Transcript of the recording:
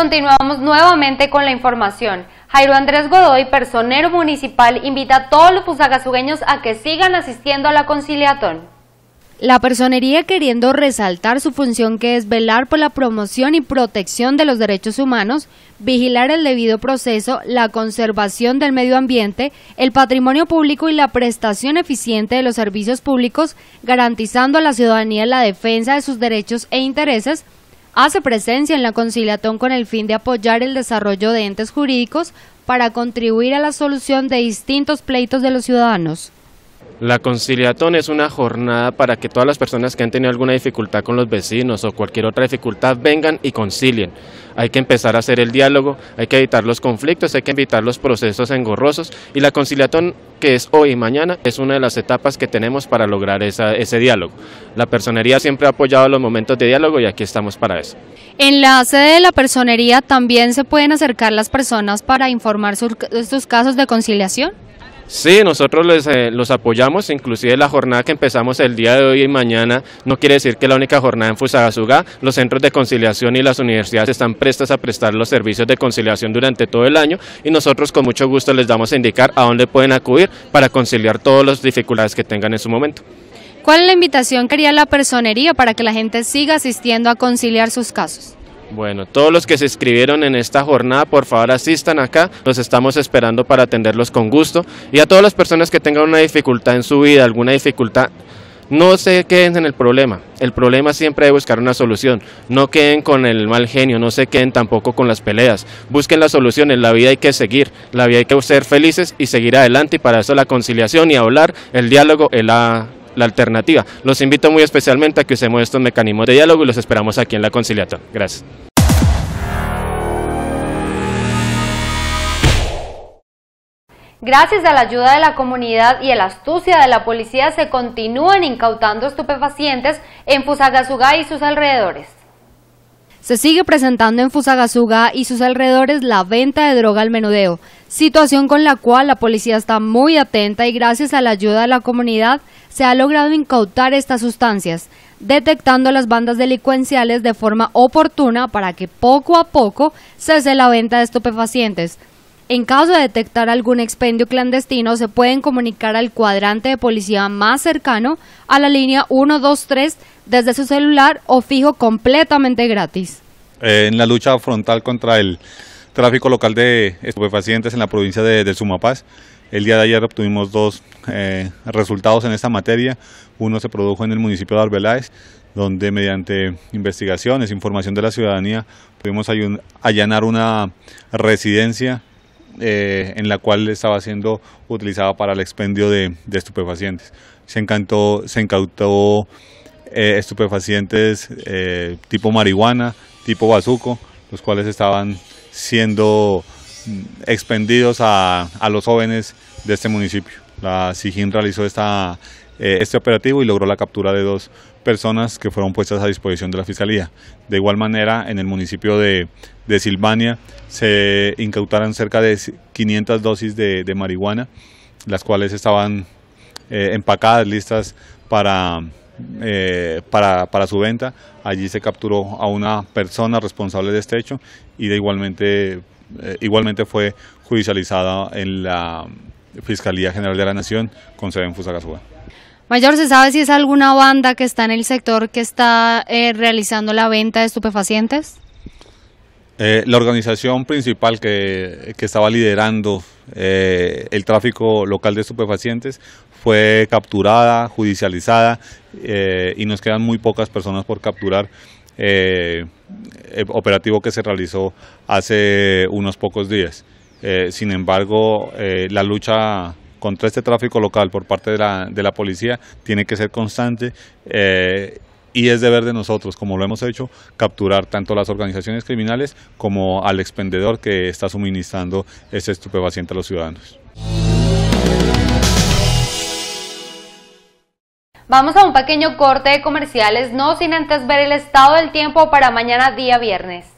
Continuamos nuevamente con la información. Jairo Andrés Godoy, personero municipal, invita a todos los pusagasugueños a que sigan asistiendo a la conciliatón. La personería queriendo resaltar su función que es velar por la promoción y protección de los derechos humanos, vigilar el debido proceso, la conservación del medio ambiente, el patrimonio público y la prestación eficiente de los servicios públicos, garantizando a la ciudadanía la defensa de sus derechos e intereses, hace presencia en la conciliatón con el fin de apoyar el desarrollo de entes jurídicos para contribuir a la solución de distintos pleitos de los ciudadanos. La conciliatón es una jornada para que todas las personas que han tenido alguna dificultad con los vecinos o cualquier otra dificultad vengan y concilien. Hay que empezar a hacer el diálogo, hay que evitar los conflictos, hay que evitar los procesos engorrosos y la conciliatón que es hoy y mañana es una de las etapas que tenemos para lograr ese diálogo. La personería siempre ha apoyado los momentos de diálogo y aquí estamos para eso. En la sede de la personería también se pueden acercar las personas para informar sus casos de conciliación. Sí, nosotros les, eh, los apoyamos, inclusive la jornada que empezamos el día de hoy y mañana no quiere decir que la única jornada en Fusagasugá, los centros de conciliación y las universidades están prestas a prestar los servicios de conciliación durante todo el año y nosotros con mucho gusto les damos a indicar a dónde pueden acudir para conciliar todas las dificultades que tengan en su momento. ¿Cuál es la invitación que haría la personería para que la gente siga asistiendo a conciliar sus casos? Bueno, todos los que se inscribieron en esta jornada, por favor asistan acá, los estamos esperando para atenderlos con gusto. Y a todas las personas que tengan una dificultad en su vida, alguna dificultad, no se queden en el problema. El problema siempre es buscar una solución. No queden con el mal genio, no se queden tampoco con las peleas. Busquen las soluciones. La vida hay que seguir, la vida hay que ser felices y seguir adelante. Y para eso la conciliación y hablar, el diálogo el... a la alternativa. Los invito muy especialmente a que usemos estos mecanismos de diálogo y los esperamos aquí en la conciliación. Gracias. Gracias a la ayuda de la comunidad y el la astucia de la policía se continúan incautando estupefacientes en Fusagasugá y sus alrededores. Se sigue presentando en Fusagasugá y sus alrededores la venta de droga al menudeo, situación con la cual la policía está muy atenta y gracias a la ayuda de la comunidad se ha logrado incautar estas sustancias, detectando las bandas delincuenciales de forma oportuna para que poco a poco cese la venta de estupefacientes. En caso de detectar algún expendio clandestino, se pueden comunicar al cuadrante de policía más cercano a la línea 123 desde su celular o fijo completamente gratis. Eh, en la lucha frontal contra el tráfico local de estupefacientes en la provincia de, Sumapaz, el día de ayer obtuvimos dos eh, resultados en esta materia. Uno se produjo en el municipio de Arbeláez, donde mediante investigaciones, información de la ciudadanía, pudimos allanar una residencia eh, en la cual estaba siendo utilizada para el expendio de, estupefacientes. Se, encantó, se incautó eh, estupefacientes eh, tipo marihuana, tipo bazuco, los cuales estaban siendo mm, expendidos a los jóvenes de este municipio. La SIGIN realizó esta, eh, este operativo y logró la captura de dos personas que fueron puestas a disposición de la Fiscalía. De igual manera, en el municipio de, Silvania se incautaron cerca de 500 dosis de, marihuana, las cuales estaban eh, empacadas, listas para, eh, para, para, su venta. Allí se capturó a una persona responsable de este hecho y de igualmente, igualmente fue judicializada en la Fiscalía General de la Nación con sede en Mayor, ¿se sabe si es alguna banda que está en el sector que está eh, realizando la venta de estupefacientes? Eh, la organización principal que, estaba liderando eh, el tráfico local de estupefacientes fue capturada, judicializada y nos quedan muy pocas personas por capturar. El operativo que se realizó hace unos pocos días. Eh, sin embargo, eh, la lucha contra este tráfico local por parte de la, de la policía tiene que ser constante eh, y es deber de nosotros, como lo hemos hecho, capturar tanto las organizaciones criminales como al expendedor que está suministrando ese estupefaciente a los ciudadanos. Vamos a un pequeño corte de comerciales, no sin antes ver el estado del tiempo para mañana día viernes.